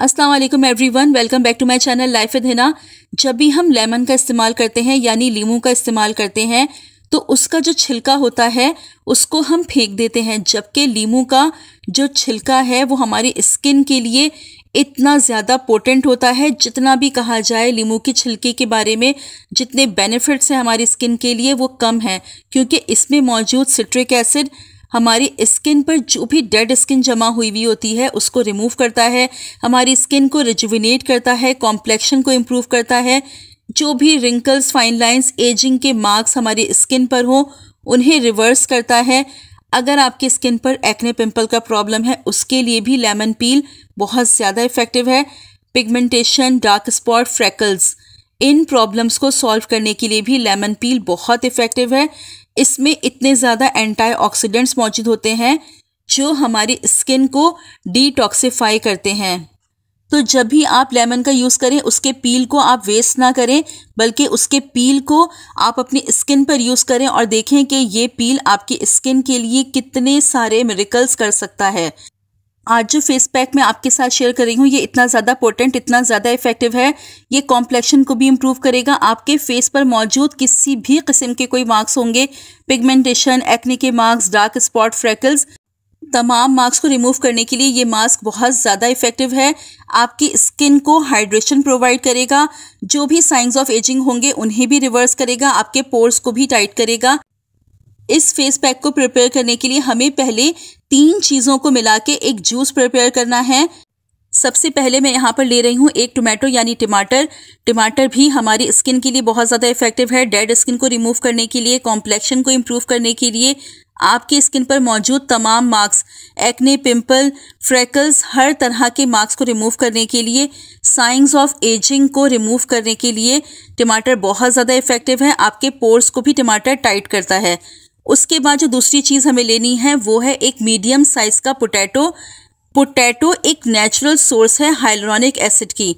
Aslam everyone welcome back to my channel life with Hina जब भी हम लेमन का इस्तेमाल करते हैं यानी लीमू का इस्तेमाल करते हैं तो उसका जो छिलका होता है उसको हम फेंक देते हैं जबकि लीमू का जो छिलका है वो हमारी स्किन के लिए इतना ज़्यादा पोटेंट होता है जितना भी कहा जाए लीमू के छिलके के बारे में जितने बेनिफिट्स हैं हमारी स्किन के लिए वो कम हैं क्योंकि इसमें मौजूद सिट्रिक एसिड हमारी स्किन पर जो भी डेड स्किन जमा हुई हुई होती है उसको रिमूव करता है हमारी स्किन को रिजुविनेट करता है कॉम्प्लेक्शन को इम्प्रूव करता है जो भी रिंकल्स फाइन लाइंस एजिंग के मार्क्स हमारी स्किन पर हों उन्हें रिवर्स करता है अगर आपकी स्किन पर एक्ने पिंपल का प्रॉब्लम है उसके लिए भी लेमन पील बहुत ज़्यादा इफेक्टिव है पिगमेंटेशन डार्क स्पॉट फ्रैकल्स इन प्रॉब्लम्स को सॉल्व करने के लिए भी लेमन पील बहुत इफेक्टिव है इसमें इतने ज़्यादा एंटीऑक्सीडेंट्स मौजूद होते हैं जो हमारी स्किन को डिटॉक्सीफाई करते हैं तो जब भी आप लेमन का यूज़ करें उसके पील को आप वेस्ट ना करें बल्कि उसके पील को आप अपनी स्किन पर यूज़ करें और देखें कि ये पील आपकी स्किन के लिए कितने सारे मेरिकल्स कर सकता है आज जो फेस पैक मैं आपके साथ शेयर कर रही हूँ ये इतना ज़्यादा पोटेंट इतना ज़्यादा इफेक्टिव है ये कॉम्प्लेक्शन को भी इम्प्रूव करेगा आपके फेस पर मौजूद किसी भी किस्म के कोई मार्क्स होंगे पिगमेंटेशन एक्ने के मार्क्स डार्क स्पॉट फ्रैकल्स तमाम मार्क्स को रिमूव करने के लिए ये मास्क बहुत ज़्यादा इफेक्टिव है आपकी स्किन को हाइड्रेशन प्रोवाइड करेगा जो भी साइंस ऑफ एजिंग होंगे उन्हें भी रिवर्स करेगा आपके पोर्स को भी टाइट करेगा इस फेस पैक को प्रिपेयर करने के लिए हमें पहले तीन चीज़ों को मिला के एक जूस प्रिपेयर करना है सबसे पहले मैं यहाँ पर ले रही हूँ एक टोमेटो यानी टमाटर टमाटर भी हमारी स्किन के लिए बहुत ज़्यादा इफेक्टिव है डेड स्किन को रिमूव करने के लिए कॉम्प्लेक्शन को इम्प्रूव करने के लिए आपके स्किन पर मौजूद तमाम मार्क्स एक्ने पिंपल फ्रैकल्स हर तरह के मार्क्स को रिमूव करने के लिए साइंस ऑफ एजिंग को रिमूव करने के लिए टमाटर बहुत ज़्यादा इफेक्टिव है आपके पोर्स को भी टमाटर टाइट करता है उसके बाद जो दूसरी चीज़ हमें लेनी है वो है एक मीडियम साइज़ का पोटैटो पोटैटो एक नेचुरल सोर्स है हाइलोनिक एसिड की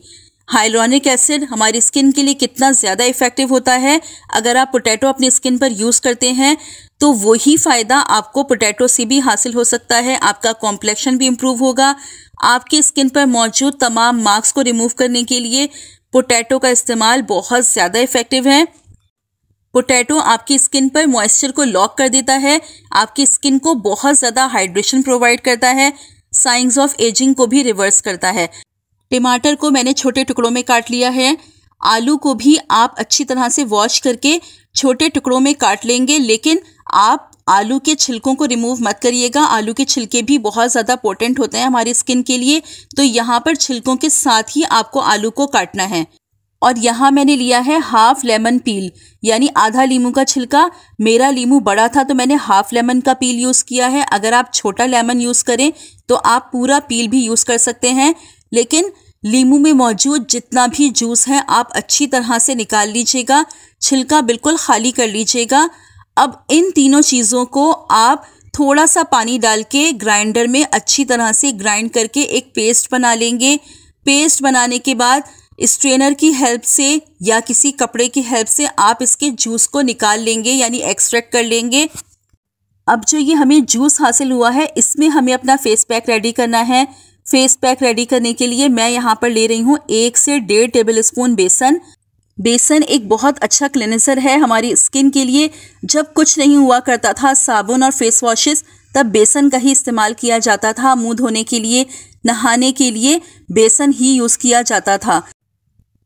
हाइलोनिक एसिड हमारी स्किन के लिए कितना ज़्यादा इफेक्टिव होता है अगर आप पोटैटो अपनी स्किन पर यूज़ करते हैं तो वही फ़ायदा आपको पोटैटो से भी हासिल हो सकता है आपका कॉम्प्लेक्शन भी इम्प्रूव होगा आपकी स्किन पर मौजूद तमाम मार्क्स को रिमूव करने के लिए पोटैटो का इस्तेमाल बहुत ज़्यादा इफेक्टिव है पोटैटो आपकी स्किन पर मॉइस्चर को लॉक कर देता है आपकी स्किन को बहुत ज़्यादा हाइड्रेशन प्रोवाइड करता है साइंस ऑफ एजिंग को भी रिवर्स करता है टमाटर को मैंने छोटे टुकड़ों में काट लिया है आलू को भी आप अच्छी तरह से वॉश करके छोटे टुकड़ों में काट लेंगे लेकिन आप आलू के छिलकों को रिमूव मत करिएगा आलू के छिलके भी बहुत ज़्यादा पोटेंट होते हैं हमारी स्किन के लिए तो यहाँ पर छिलकों के साथ ही आपको आलू को काटना है और यहाँ मैंने लिया है हाफ लेमन पील यानी आधा लीमू का छिलका मेरा लीमू बड़ा था तो मैंने हाफ लेमन का पील यूज़ किया है अगर आप छोटा लेमन यूज़ करें तो आप पूरा पील भी यूज़ कर सकते हैं लेकिन लीमू में मौजूद जितना भी जूस है आप अच्छी तरह से निकाल लीजिएगा छिलका बिल्कुल खाली कर लीजिएगा अब इन तीनों चीज़ों को आप थोड़ा सा पानी डाल के ग्राइंडर में अच्छी तरह से ग्राइंड करके एक पेस्ट बना लेंगे पेस्ट बनाने के बाद इस ट्रेनर की हेल्प से या किसी कपड़े की हेल्प से आप इसके जूस को निकाल लेंगे यानी एक्सट्रैक्ट कर लेंगे अब जो ये हमें जूस हासिल हुआ है इसमें हमें अपना फेस पैक रेडी करना है फेस पैक रेडी करने के लिए मैं यहाँ पर ले रही हूँ एक से डेढ़ टेबल स्पून बेसन बेसन एक बहुत अच्छा क्लिनसर है हमारी स्किन के लिए जब कुछ नहीं हुआ करता था साबुन और फेस वॉशेस तब बेसन का ही इस्तेमाल किया जाता था मुंह धोने के लिए नहाने के लिए बेसन ही यूज़ किया जाता था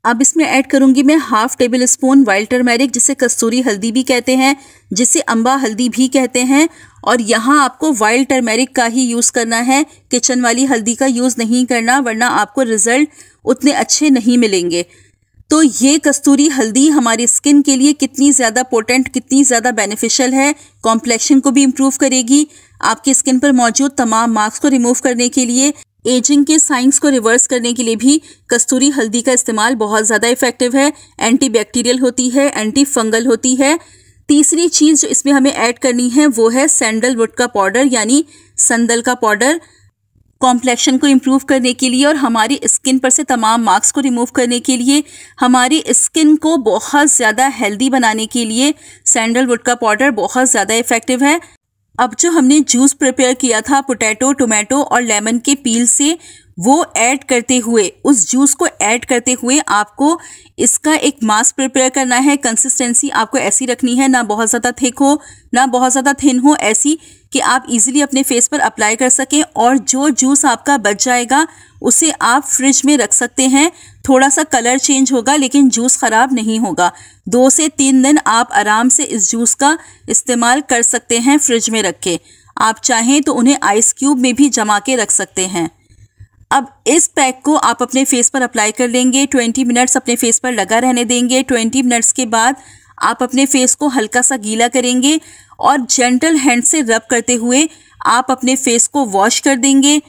अब इसमें ऐड करूंगी मैं half tablespoon wild turmeric जिसे कस्तूरी हल्दी भी कहते हैं जिसे अम्बा हल्दी भी कहते हैं और यहाँ आपको वाइल्ड टर्मेरिक का ही यूज़ करना है किचन वाली हल्दी का यूज़ नहीं करना वरना आपको रिज़ल्ट उतने अच्छे नहीं मिलेंगे तो ये कस्तूरी हल्दी हमारी स्किन के लिए कितनी ज़्यादा पोटेंट कितनी ज़्यादा बेनिफिशियल है कॉम्प्लेक्शन को भी इम्प्रूव करेगी आपकी स्किन पर मौजूद तमाम मार्क्स को रिमूव करने के लिए एजिंग के साइंस को रिवर्स करने के लिए भी कस्तूरी हल्दी का इस्तेमाल बहुत ज़्यादा इफेक्टिव है बैक्टीरियल होती है एंटी फंगल होती है तीसरी चीज़ जो इसमें हमें ऐड करनी है वो है सैंडलवुड का पाउडर यानी संदल का पाउडर कॉम्प्लेक्शन को इम्प्रूव करने के लिए और हमारी स्किन पर से तमाम मार्क्स को रिमूव करने के लिए हमारी स्किन को बहुत ज़्यादा हेल्दी बनाने के लिए सैंडलवुड का पाउडर बहुत ज़्यादा इफेक्टिव है अब जो हमने जूस प्रिपेयर किया था पोटैटो टोमेटो और लेमन के पील से वो ऐड करते हुए उस जूस को ऐड करते हुए आपको इसका एक मास्क प्रिपेयर करना है कंसिस्टेंसी आपको ऐसी रखनी है ना बहुत ज़्यादा थिक हो ना बहुत ज़्यादा थिन हो ऐसी कि आप इजीली अपने फेस पर अप्लाई कर सकें और जो जूस आपका बच जाएगा उसे आप फ्रिज में रख सकते हैं थोड़ा सा कलर चेंज होगा लेकिन जूस ख़राब नहीं होगा दो से तीन दिन आप आराम से इस जूस का इस्तेमाल कर सकते हैं फ्रिज में रख के आप चाहें तो उन्हें आइस क्यूब में भी जमा के रख सकते हैं अब इस पैक को आप अपने फेस पर अप्लाई कर लेंगे ट्वेंटी मिनट्स अपने फेस पर लगा रहने देंगे ट्वेंटी मिनट्स के बाद आप अपने फेस को हल्का सा गीला करेंगे और जेंटल हैंड से रब करते हुए आप अपने फेस को वॉश कर देंगे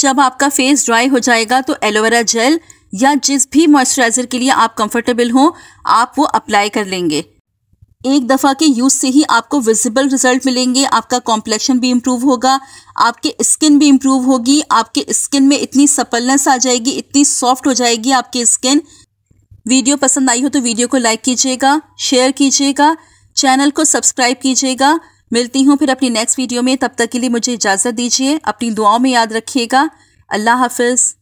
जब आपका फेस ड्राई हो जाएगा तो एलोवेरा जेल या जिस भी मॉइस्चराइज़र के लिए आप कंफर्टेबल हो आप वो अप्लाई कर लेंगे एक दफ़ा के यूज़ से ही आपको विजिबल रिजल्ट मिलेंगे आपका कॉम्प्लेक्शन भी इम्प्रूव होगा आपकी स्किन भी इम्प्रूव होगी आपके स्किन में इतनी सपलनेस आ जाएगी इतनी सॉफ्ट हो जाएगी आपकी स्किन वीडियो पसंद आई हो तो वीडियो को लाइक कीजिएगा शेयर कीजिएगा चैनल को सब्सक्राइब कीजिएगा मिलती हूँ फिर अपनी नेक्स्ट वीडियो में तब तक के लिए मुझे इजाज़त दीजिए अपनी दुआओं में याद रखिएगा अल्लाह हाफिज़